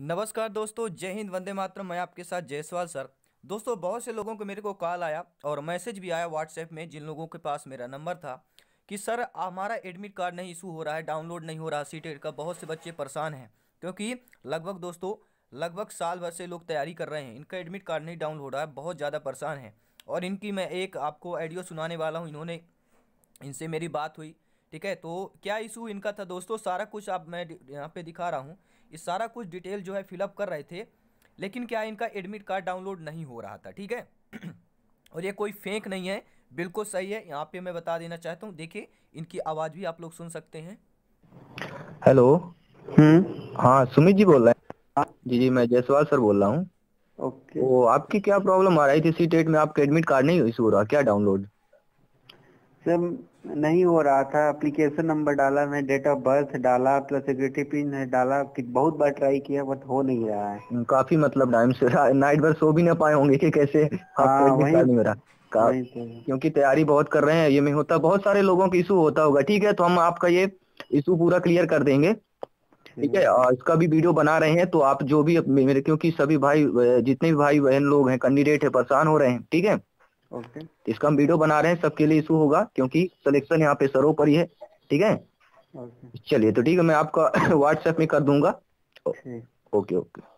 नमस्कार दोस्तों जय हिंद वंदे मातरम मैं आपके साथ जयसवाल सर दोस्तों बहुत से लोगों को मेरे को कॉल आया और मैसेज भी आया व्हाट्सएप में जिन लोगों के पास मेरा नंबर था कि सर हमारा एडमिट कार्ड नहीं इशू हो रहा है डाउनलोड नहीं हो रहा सी टेट का बहुत से बच्चे परेशान हैं क्योंकि लगभग दोस्तों लगभग साल भर से लोग तैयारी कर रहे हैं इनका एडमिट कार्ड नहीं डाउनलोड हो रहा है बहुत ज़्यादा परेशान है और इनकी मैं एक आपको ऑडियो सुनाने वाला हूँ इन्होंने इनसे मेरी बात हुई ठीक है तो क्या इशू इनका था दोस्तों सारा कुछ आप मैं यहाँ पे दिखा रहा हूँ ये सारा कुछ डिटेल जो है फिलअप कर रहे थे लेकिन क्या इनका एडमिट कार्ड डाउनलोड नहीं हो रहा था ठीक है और ये कोई फेंक नहीं है बिल्कुल सही है यहाँ पे मैं बता देना चाहता हूँ देखिए इनकी आवाज़ भी आप लोग सुन सकते हैं हेलो हम्म? हाँ सुमित जी बोल रहे हैं जी जी मैं जयसवाल सर बोल रहा हूँ ओके वो तो आपकी क्या प्रॉब्लम आ रही थी सी टेट में आपका एडमिट कार्ड नहीं इशू हो रहा क्या डाउनलोड सर नहीं हो रहा था एप्लीकेशन नंबर डाला मैं डेट ऑफ बर्थ डाला प्लस सिक्योरिटी पिन डाला बहुत बार ट्राई किया बट हो नहीं रहा है काफी मतलब टाइम से नाइट भर सो भी ना पाए होंगे कि कैसे हाँ, तो। क्योंकि तैयारी बहुत कर रहे हैं ये में होता बहुत सारे लोगों का इशू होता होगा ठीक है तो हम आपका ये इशू पूरा क्लियर कर देंगे ठीक है और इसका भी वीडियो बना रहे हैं तो आप जो भी मेरे क्योंकि सभी भाई जितने भी भाई बहन लोग हैं कैंडिडेट है परेशान हो रहे हैं ठीक है ओके इसका हम वीडियो बना रहे हैं सबके लिए इशू होगा क्योंकि सिलेक्शन यहाँ पे सरो पर ही है ठीक है चलिए तो ठीक है मैं आपका व्हाट्सएप में कर दूंगा ओके ओके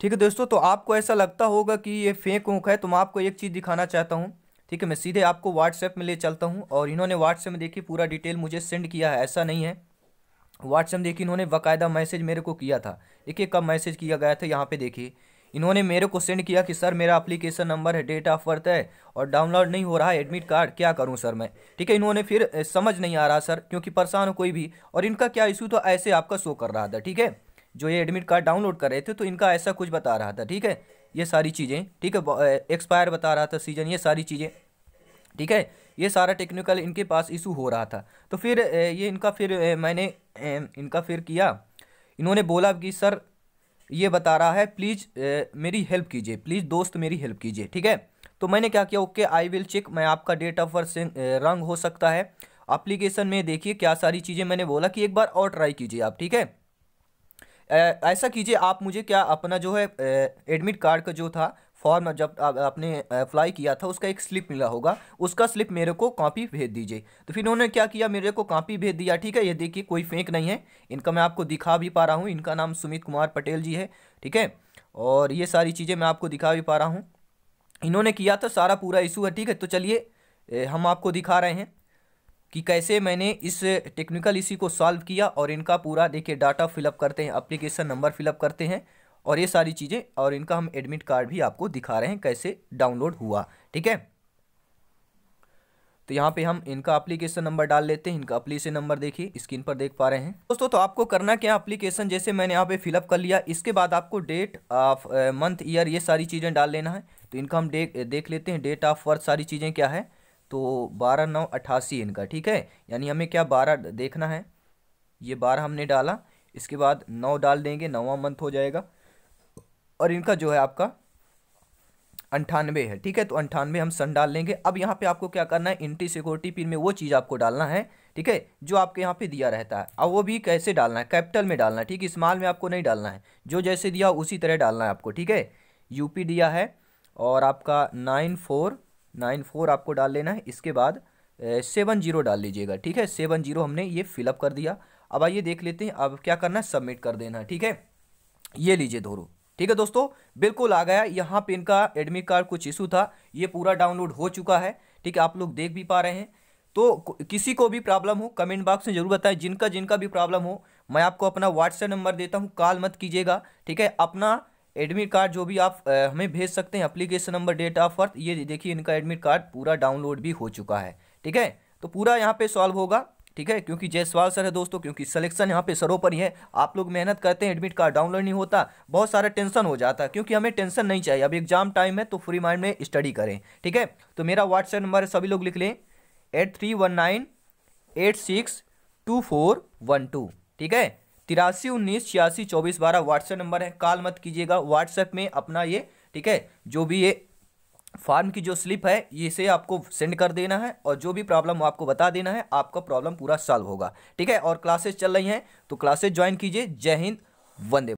ठीक है दोस्तों तो आपको ऐसा लगता होगा कि ये फेक ऊँख है तो मैं आपको एक चीज़ दिखाना चाहता हूँ ठीक है मैं सीधे आपको व्हाट्सएप में ले चलता हूँ और इन्होंने व्हाट्सएप में देखिए पूरा डिटेल मुझे सेंड किया है ऐसा नहीं है व्हाट्सएप देखिए इन्होंने बाकायदा मैसेज मेरे को किया था देखिए कब मैसेज किया गया था यहाँ पे देखिए इन्होंने मेरे को सेंड किया कि सर मेरा अप्लीकेशन नंबर है डेट ऑफ बर्थ है और डाउनलोड नहीं हो रहा है एडमिट कार्ड क्या करूं सर मैं ठीक है इन्होंने फिर समझ नहीं आ रहा सर क्योंकि परेशान हो कोई भी और इनका क्या इशू तो ऐसे आपका शो कर रहा था ठीक है जो ये एडमिट कार्ड डाउनलोड कर रहे थे तो इनका ऐसा कुछ बता रहा था ठीक है ये सारी चीज़ें ठीक है एक्सपायर बता रहा था सीजन ये सारी चीज़ें ठीक है ये सारा टेक्निकल इनके पास इशू हो रहा था तो फिर ये इनका फिर मैंने इनका फिर किया इन्होंने बोला कि सर ये बता रहा है प्लीज़ मेरी हेल्प कीजिए प्लीज़ दोस्त मेरी हेल्प कीजिए ठीक है तो मैंने क्या किया ओके आई विल चेक मैं आपका डेट ऑफ बर्थ रंग हो सकता है अप्लीकेशन में देखिए क्या सारी चीज़ें मैंने बोला कि एक बार और ट्राई कीजिए आप ठीक है ऐसा कीजिए आप मुझे क्या अपना जो है एडमिट कार्ड का जो था फॉर्म जब आपने अप्लाई किया था उसका एक स्लिप मिला होगा उसका स्लिप मेरे को कॉपी भेज दीजिए तो फिर उन्होंने क्या किया मेरे को कॉपी भेज दिया ठीक है ये देखिए कोई फेंक नहीं है इनका मैं आपको दिखा भी पा रहा हूँ इनका नाम सुमित कुमार पटेल जी है ठीक है और ये सारी चीज़ें मैं आपको दिखा भी पा रहा हूँ इन्होंने किया था सारा पूरा इशू है ठीक है तो चलिए हम आपको दिखा रहे हैं कि कैसे मैंने इस टेक्निकल इसी को सॉल्व किया और इनका पूरा देखिए डाटा फिलअप करते हैं अप्लीकेशन नंबर फिलअप करते हैं और ये सारी चीज़ें और इनका हम एडमिट कार्ड भी आपको दिखा रहे हैं कैसे डाउनलोड हुआ ठीक है तो यहाँ पे हम इनका अप्लीकेशन नंबर डाल लेते हैं इनका अप्लीकेशन नंबर देखिए स्क्रीन पर देख पा रहे हैं दोस्तों तो आपको करना क्या अप्लीकेशन जैसे मैंने यहाँ पे फिलअप कर लिया इसके बाद आपको डेट ऑफ मंथ ईयर ये सारी चीज़ें डाल लेना है तो इनका हम दे, देख लेते हैं डेट ऑफ बर्थ सारी चीज़ें क्या है तो बारह नौ अट्ठासी इनका ठीक है यानी हमें क्या बारह देखना है ये बारह हमने डाला इसके बाद नौ डाल देंगे नौवा मंथ हो जाएगा और इनका जो है आपका अंठानवे है ठीक है तो अंठानवे हम सन डाल लेंगे अब यहाँ पे आपको क्या करना है इंटी सिक्योरिटी पिन में वो चीज़ आपको डालना है ठीक है जो आपके यहाँ पे दिया रहता है अब वो भी कैसे डालना है कैपिटल में डालना है ठीक है स्मॉल में आपको नहीं डालना है जो जैसे दिया उसी तरह डालना है आपको ठीक है यू दिया है और आपका नाइन फोर नाइन फोर आपको डाल लेना है इसके बाद सेवन जीरो डाल लीजिएगा ठीक है सेवन जीरो हमने ये फिलअप कर दिया अब आइए देख लेते हैं अब क्या करना है सबमिट कर देना ठीक है ये लीजिए दोनों ठीक है दोस्तों बिल्कुल आ गया यहाँ पे इनका एडमिट कार्ड कुछ इशू था ये पूरा डाउनलोड हो चुका है ठीक है आप लोग देख भी पा रहे हैं तो किसी को भी प्रॉब्लम हो कमेंट बॉक्स में जरूर बताएं जिनका जिनका भी प्रॉब्लम हो मैं आपको अपना व्हाट्सएप नंबर देता हूँ कॉल मत कीजिएगा ठीक है अपना एडमिट कार्ड जो भी आप हमें भेज सकते हैं application number date of birth ये देखिए इनका एडमिट कार्ड पूरा डाउनलोड भी हो चुका है ठीक है तो पूरा यहाँ पे सॉल्व होगा ठीक है क्योंकि जयसवाल सर है दोस्तों क्योंकि सिलेक्शन यहाँ पे ही है आप लोग मेहनत करते हैं एडमिट कार्ड डाउनलोड नहीं होता बहुत सारा टेंशन हो जाता है क्योंकि हमें टेंशन नहीं चाहिए अब एग्जाम टाइम है तो फ्री माइंड में स्टडी करें ठीक है तो मेरा व्हाट्सएप नंबर सभी लोग लिख लें eight three one nine eight six two four one two ठीक है तिरासी उन्नीस छियासी चौबीस बारह व्हाट्सएप नंबर है कॉल मत कीजिएगा व्हाट्सएप में अपना ये ठीक है जो भी ये फार्म की जो स्लिप है इसे आपको सेंड कर देना है और जो भी प्रॉब्लम आपको बता देना है आपका प्रॉब्लम पूरा सॉल्व होगा ठीक है और क्लासेस चल रही हैं तो क्लासेस ज्वाइन कीजिए जय हिंद वंदे